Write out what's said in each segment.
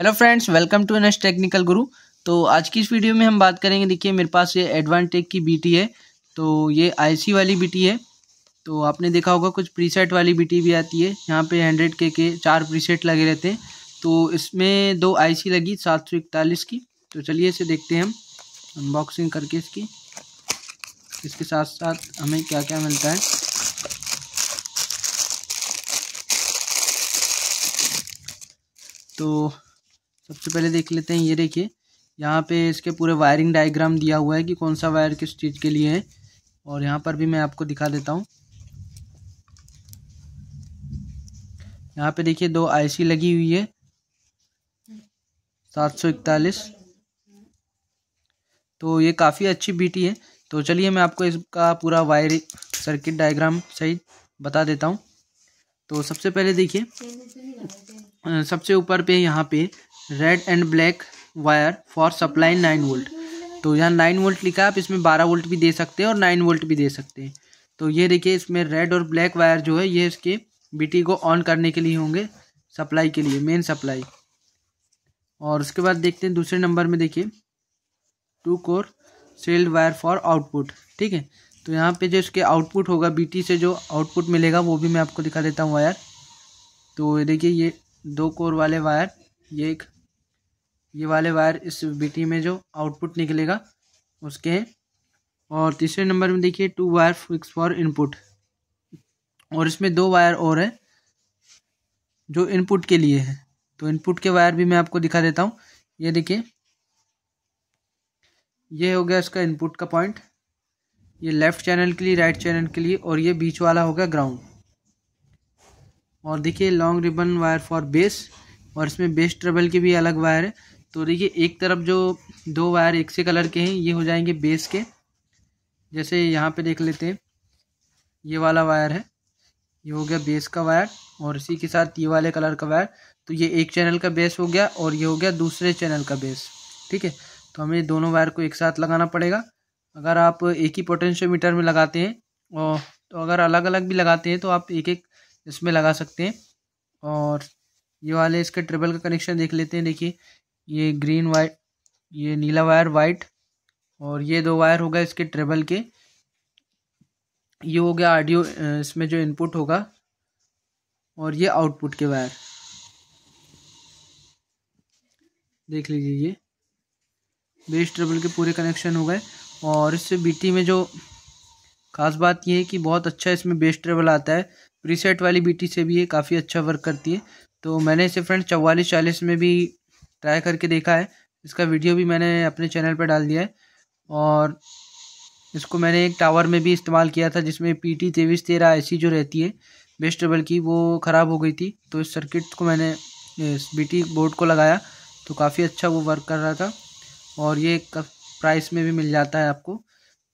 hello friends welcome to next technical Guru तो आज की इस वीडियो में हम बात करेंगे देखिए मेरे पास ये एडवांटेक की बीटी है तो ये आईसी वाली बीटी है तो आपने देखा होगा कुछ प्रीसेट वाली बीटी भी आती है यहाँ पे हंड्रेड के के चार प्रीसेट लगे रहते हैं तो इसमें दो आईसी लगी सात सौ इकतालीस की तो चलिए इसे देखते हैं हम अनबॉक्सिंग करके इसकी इसके साथ साथ हमें क्या क्या मिलता है तो सबसे पहले देख लेते हैं ये देखिए यहाँ पे इसके पूरे वायरिंग डायग्राम दिया हुआ है कि कौन सा वायर किस चीज़ के लिए है और यहाँ पर भी मैं आपको दिखा देता हूँ यहाँ पे देखिए दो आईसी लगी हुई है सात सौ इकतालीस तो ये काफ़ी अच्छी बीटी है तो चलिए मैं आपको इसका पूरा वायर सर्किट डायग्राम सही बता देता हूँ तो सबसे पहले देखिए सबसे ऊपर पे यहाँ पे red and black wire for supply nine volt तो यहाँ नाइन वोल्ट लिखा है आप इसमें बारह वोल्ट भी दे सकते हैं और नाइन वोल्ट भी दे सकते हैं तो ये देखिए इसमें रेड और ब्लैक वायर जो है ये इसके बीटी को ऑन करने के लिए होंगे सप्लाई के लिए मेन सप्लाई और उसके बाद देखते हैं दूसरे नंबर में देखिए two core shielded wire for output ठीक है तो यहाँ पे जो इसके आउटपुट होगा बीटी से जो आउटपुट मिलेगा वो भी मैं आपको दिखा देता हूँ वायर तो देखिए ये दो कोर वाले वायर ये एक ये वाले वायर इस बी में जो आउटपुट निकलेगा उसके और तीसरे नंबर में देखिए two wire fix for input और इसमें दो वायर और हैं जो इनपुट के लिए है तो इनपुट के वायर भी मैं आपको दिखा देता हूँ ये देखिए ये हो गया इसका इनपुट का पॉइंट ये लेफ़्ट चैनल के लिए राइट चैनल के लिए और ये बीच वाला होगा ग्राउंड और देखिए long ribbon wire for base और इसमें बेस ट्रेबल की भी अलग वायर है तो देखिए एक तरफ जो दो वायर एक से कलर के हैं ये हो जाएंगे बेस के जैसे यहाँ पे देख लेते हैं ये वाला वायर है ये हो गया बेस का वायर और इसी के साथ ये वाले कलर का वायर तो ये एक चैनल का बेस हो गया और ये हो गया दूसरे चैनल का बेस ठीक है तो हमें दोनों वायर को एक साथ लगाना पड़ेगा अगर आप एक ही पोटेंशियोमीटर में लगाते हैं और तो अगर अलग अलग भी लगाते हैं तो आप एक एक इसमें लगा सकते हैं और ये वाले इसके ट्रिबल का कनेक्शन देख लेते हैं देखिए ये ग्रीन वाइट ये नीला वायर वाइट और ये दो वायर होगा इसके ट्रेबल के ये हो गया ऑडियो इसमें जो इनपुट होगा और ये आउटपुट के वायर देख लीजिए ये बेस ट्रेबल के पूरे कनेक्शन हो गए और इससे बीटी में जो खास बात ये है कि बहुत अच्छा इसमें बेस ट्रेबल आता है प्रीसेट वाली बीटी से भी ये काफ़ी अच्छा वर्क करती है तो मैंने इसे फ्रेंड चवालीस चालीस में भी ट्राई करके देखा है इसका वीडियो भी मैंने अपने चैनल पर डाल दिया है और इसको मैंने एक टावर में भी इस्तेमाल किया था जिसमें पी टी तेईस तेरह ऐसी जो रहती है बेस्ट डबल की वो ख़राब हो गई थी तो इस सर्किट को मैंने इस बी टी बोर्ड को लगाया तो काफ़ी अच्छा वो वर्क कर रहा था और ये प्राइस में भी मिल जाता है आपको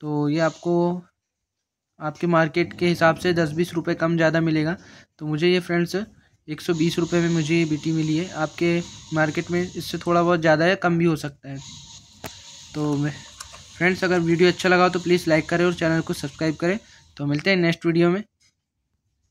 तो ये आपको आपके मार्केट के हिसाब से दस बीस रुपये कम ज़्यादा मिलेगा तो मुझे ये फ्रेंड्स एक सौ बीस रुपये में मुझे ये बीटी मिली है आपके मार्केट में इससे थोड़ा बहुत ज़्यादा या कम भी हो सकता है तो फ्रेंड्स अगर वीडियो अच्छा लगा हो तो प्लीज़ लाइक करें और चैनल को सब्सक्राइब करें तो मिलते हैं नेक्स्ट वीडियो में